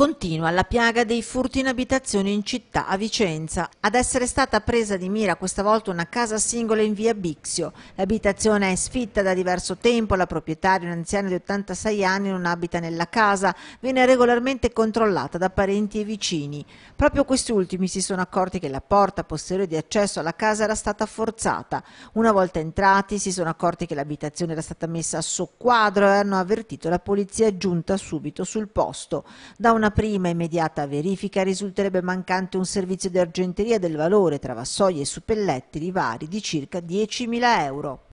Continua la piaga dei furti in abitazione in città a Vicenza. Ad essere stata presa di mira questa volta una casa singola in via Bixio. L'abitazione è sfitta da diverso tempo, la proprietaria, un'anziana di 86 anni, non abita nella casa, viene regolarmente controllata da parenti e vicini. Proprio questi ultimi si sono accorti che la porta posteriore di accesso alla casa era stata forzata. Una volta entrati si sono accorti che l'abitazione era stata messa a soqquadro e hanno avvertito la polizia giunta subito sul posto. Da una una prima immediata verifica risulterebbe mancante un servizio di argenteria del valore tra vassoi e suppellettili vari di circa 10.000 euro.